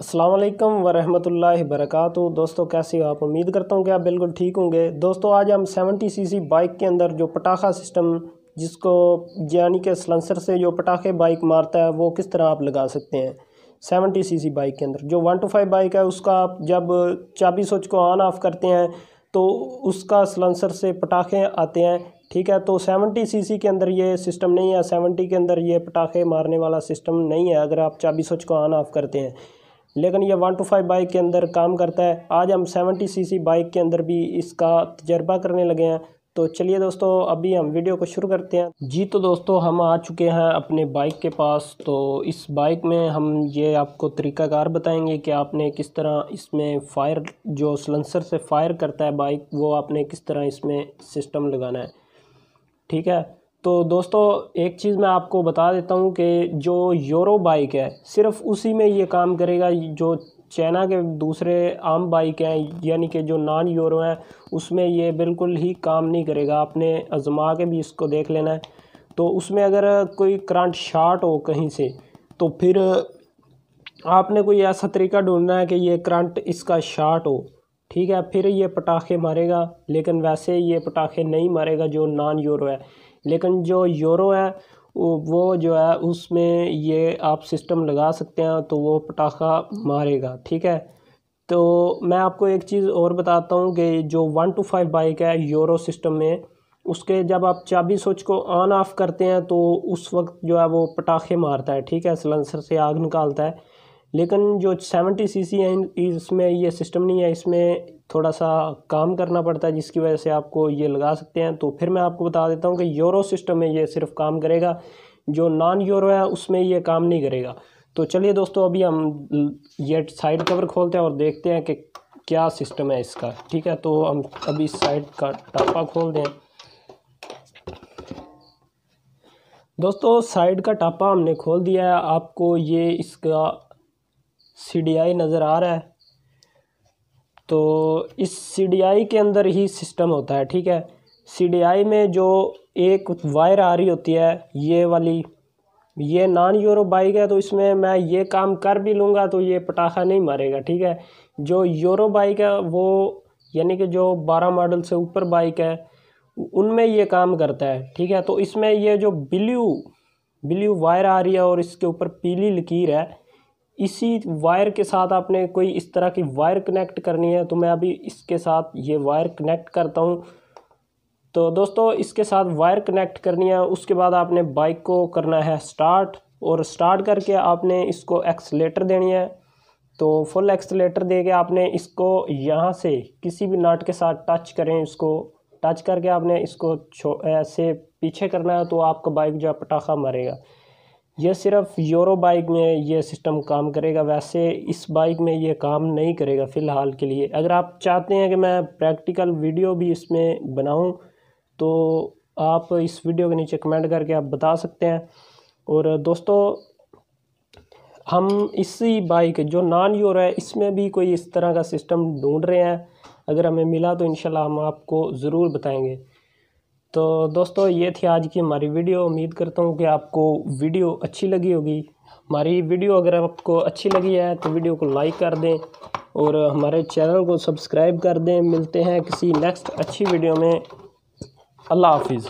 असलकम वरहमल वरक दोस्तों कैसे हो आप उम्मीद करता हूँ कि आप बिल्कुल ठीक होंगे दोस्तों आज हम 70 सीसी बाइक के अंदर जो पटाखा सिस्टम जिसको यानी कि सलेंसर से जो पटाखे बाइक मारता है वो किस तरह आप लगा सकते हैं 70 सीसी बाइक के अंदर जो वन टू फाइव बाइक है उसका आप जब चाबी सोच को ऑन ऑफ करते हैं तो उसका सलेंसर से पटाखे आते हैं ठीक है तो 70 सीसी के अंदर ये सिस्टम नहीं है 70 के अंदर ये पटाखे मारने वाला सिस्टम नहीं है अगर आप चाबी सोच को ऑन ऑफ करते हैं लेकिन ये वन टू फाइव बाइक के अंदर काम करता है आज हम सेवेंटी सीसी बाइक के अंदर भी इसका तजर्बा करने लगे हैं तो चलिए दोस्तों अभी हम वीडियो को शुरू करते हैं जी तो दोस्तों हम आ चुके हैं अपने बाइक के पास तो इस बाइक में हम ये आपको तरीकाकार बताएंगे कि आपने किस तरह इसमें फायर जो सलेंसर से फायर करता है बाइक वो आपने किस तरह इसमें सिस्टम लगाना है ठीक है तो दोस्तों एक चीज़ मैं आपको बता देता हूँ कि जो यूरो बाइक है सिर्फ उसी में ये काम करेगा जो चाइना के दूसरे आम बाइक हैं यानी कि जो नॉन यूरो हैं उसमें ये बिल्कुल ही काम नहीं करेगा आपने आजमा के भी इसको देख लेना है तो उसमें अगर कोई करंट शार्ट हो कहीं से तो फिर आपने कोई ऐसा तरीका ढूंढना है कि ये करंट इसका शार्ट हो ठीक है फिर ये पटाखे मारेगा लेकिन वैसे ये पटाखे नहीं मारेगा जो नॉन यूरो है लेकिन जो यूरो है वो जो है उसमें ये आप सिस्टम लगा सकते हैं तो वो पटाखा मारेगा ठीक है तो मैं आपको एक चीज़ और बताता हूँ कि जो वन टू फाइव बाइक है यूरो सिस्टम में उसके जब आप चाबी स्विच को ऑन ऑफ़ करते हैं तो उस वक्त जो है वो पटाखे मारता है ठीक है सिलेंसर से आग निकालता है लेकिन जो सेवेंटी सी सी है इसमें ये सिस्टम नहीं है इसमें थोड़ा सा काम करना पड़ता है जिसकी वजह से आपको ये लगा सकते हैं तो फिर मैं आपको बता देता हूँ कि यूरो सिस्टम में ये सिर्फ काम करेगा जो नॉन यूरो है उसमें ये काम नहीं करेगा तो चलिए दोस्तों अभी हम ये साइड कवर खोलते हैं और देखते हैं कि क्या सिस्टम है इसका ठीक है तो हम अभी साइड का टापा खोल दें दोस्तों साइड का टापा हमने खोल दिया है आपको ये इसका सी नज़र आ रहा है तो इस सी के अंदर ही सिस्टम होता है ठीक है सी में जो एक वायर आ रही होती है ये वाली ये नॉन यूरो बाइक है तो इसमें मैं ये काम कर भी लूँगा तो ये पटाखा नहीं मारेगा ठीक है जो यूरो बाइक है वो यानी कि जो 12 मॉडल से ऊपर बाइक है उनमें ये काम करता है ठीक है तो इसमें ये जो ब्ल्यू ब्ल्यू वायर आ रही है और इसके ऊपर पीली लकीर है इसी वायर के साथ आपने कोई इस तरह की वायर कनेक्ट करनी है तो मैं अभी इसके साथ ये वायर कनेक्ट करता हूँ तो दोस्तों इसके साथ वायर कनेक्ट करनी है उसके बाद आपने बाइक को करना है स्टार्ट और स्टार्ट करके आपने इसको एक्सलेटर देनी है तो फुल एक्सलेटर दे के आपने इसको यहाँ से किसी भी नाट के साथ टच करें इसको टच करके आपने इसको ऐसे पीछे करना है तो आपका बाइक जो है पटाखा मारेगा यह सिर्फ यूरो बाइक में यह सिस्टम काम करेगा वैसे इस बाइक में यह काम नहीं करेगा फ़िलहाल के लिए अगर आप चाहते हैं कि मैं प्रैक्टिकल वीडियो भी इसमें बनाऊं तो आप इस वीडियो के नीचे कमेंट करके आप बता सकते हैं और दोस्तों हम इसी बाइक जो नॉन यूरो है इसमें भी कोई इस तरह का सिस्टम ढूँढ रहे हैं अगर हमें मिला तो इन हम आपको ज़रूर बताएँगे तो दोस्तों ये थी आज की हमारी वीडियो उम्मीद करता हूँ कि आपको वीडियो अच्छी लगी होगी हमारी वीडियो अगर आपको अच्छी लगी है तो वीडियो को लाइक कर दें और हमारे चैनल को सब्सक्राइब कर दें मिलते हैं किसी नेक्स्ट अच्छी वीडियो में अल्लाह हाफिज़